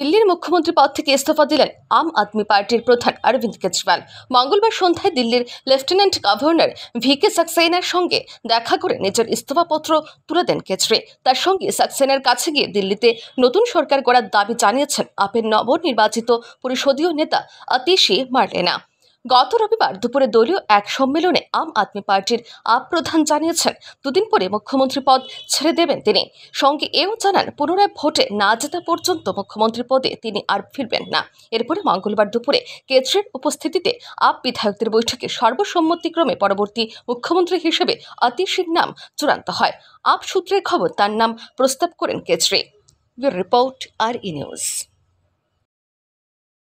দিল্লির মুখ্যমন্ত্রী পদ থেকে ইস্তফা দিলেন আম আদমি পার্টির প্রধান অরবিন্দ কেজরিওয়াল মঙ্গলবার সন্ধ্যায় দিল্লির লেফটেন্যান্ট গভর্নর ভি কে সাকসেনার সঙ্গে দেখা করে নিজের ইস্তফাপত্র তুলে দেন কেজরি তার সঙ্গে সাক্সেনার কাছে গিয়ে দিল্লিতে নতুন সরকার করার দাবি জানিয়েছেন আপের নবনির্বাচিত পরিষদীয় নেতা আতিশি মার্লেনা গত রবিবার দুপুরে দলীয় এক সম্মেলনে আম আদমি পার্টির আপ প্রধান জানিয়েছেন দুদিন পরে মুখ্যমন্ত্রী পদ ছেড়ে দেবেন তিনি সঙ্গে এও জানান পুনরায় ভোটে না জেতা পর্যন্ত মুখ্যমন্ত্রী পদে তিনি আর ফিরবেন না এরপরে মঙ্গলবার দুপুরে কেজরির উপস্থিতিতে আপ বিধায়কদের বৈঠকে সর্বসম্মতিক্রমে পরবর্তী মুখ্যমন্ত্রী হিসেবে আতিশীর নাম চূড়ান্ত হয় আপ সূত্রের খবর তার নাম প্রস্তাব করেন কেজরি রিপোর্ট আর ই নিউজ